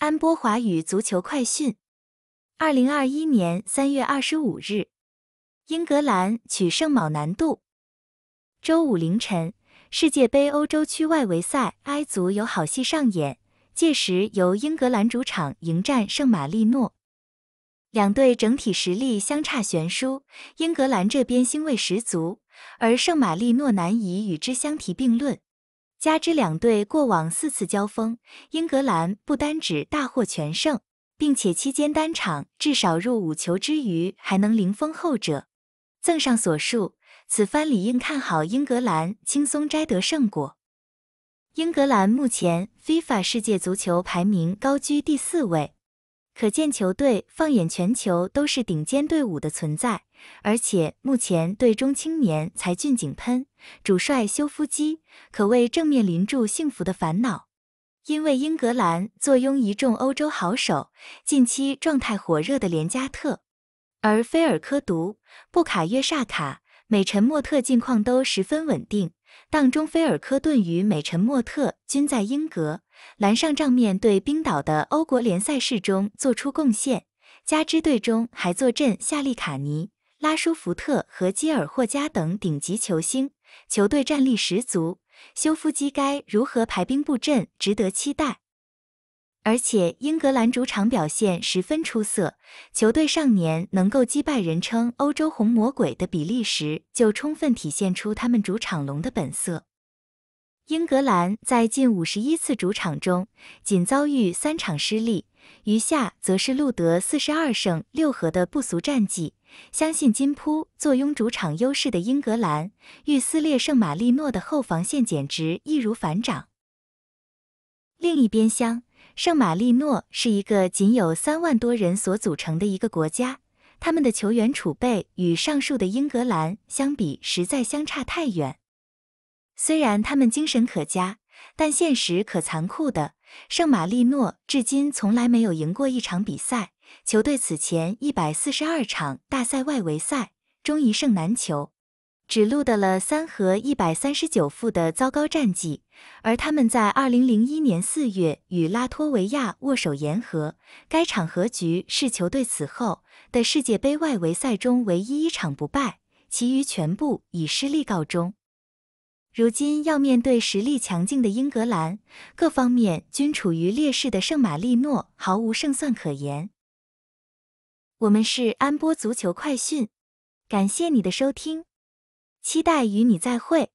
安波华语足球快讯：二零二一年三月二十五日，英格兰取胜某南度。周五凌晨，世界杯欧洲区外围赛 I 组有好戏上演，届时由英格兰主场迎战圣马力诺。两队整体实力相差悬殊，英格兰这边兴味十足，而圣马力诺难以与之相提并论。加之两队过往四次交锋，英格兰不单只大获全胜，并且期间单场至少入五球之余，还能零封后者。综上所述，此番理应看好英格兰轻松摘得胜果。英格兰目前 FIFA 世界足球排名高居第四位。可见球队放眼全球都是顶尖队伍的存在，而且目前队中青年才俊井喷，主帅修夫基可谓正面临住幸福的烦恼，因为英格兰坐拥一众欧洲好手，近期状态火热的连加特，而菲尔科读、布卡约萨卡、美臣莫特近况都十分稳定。当中菲尔科顿与美臣莫特均在英格兰上仗面对冰岛的欧国联赛事中做出贡献，加之队中还坐镇夏利卡尼、拉舒福特和基尔霍加等顶级球星，球队战力十足。修夫基该如何排兵布阵，值得期待。而且英格兰主场表现十分出色，球队上年能够击败人称“欧洲红魔鬼”的比利时，就充分体现出他们主场龙的本色。英格兰在近五十一次主场中，仅遭遇三场失利，余下则是录得四十二胜六和的不俗战绩。相信金扑坐拥主场优势的英格兰，欲撕裂圣马力诺的后防线简直易如反掌。另一边厢。圣马力诺是一个仅有三万多人所组成的一个国家，他们的球员储备与上述的英格兰相比，实在相差太远。虽然他们精神可嘉，但现实可残酷的。圣马力诺至今从来没有赢过一场比赛，球队此前一百四十二场大赛外围赛中一胜难求。只录得了三和一百三十九负的糟糕战绩，而他们在二零零一年四月与拉脱维亚握手言和，该场和局是球队此后的世界杯外围赛中唯一一场不败，其余全部以失利告终。如今要面对实力强劲的英格兰，各方面均处于劣势的圣马力诺毫无胜算可言。我们是安波足球快讯，感谢你的收听。期待与你再会。